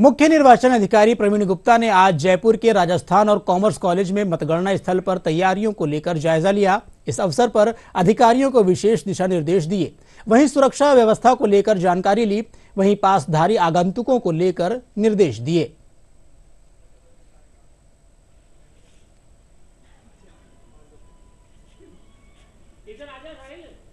मुख्य निर्वाचन अधिकारी प्रवीण गुप्ता ने आज जयपुर के राजस्थान और कॉमर्स कॉलेज में मतगणना स्थल पर तैयारियों को लेकर जायजा लिया इस अवसर पर अधिकारियों को विशेष दिशा निर्देश दिए वहीं सुरक्षा व्यवस्था को लेकर जानकारी ली वहीं पासधारी आगंतुकों को लेकर निर्देश दिए इधर आ जा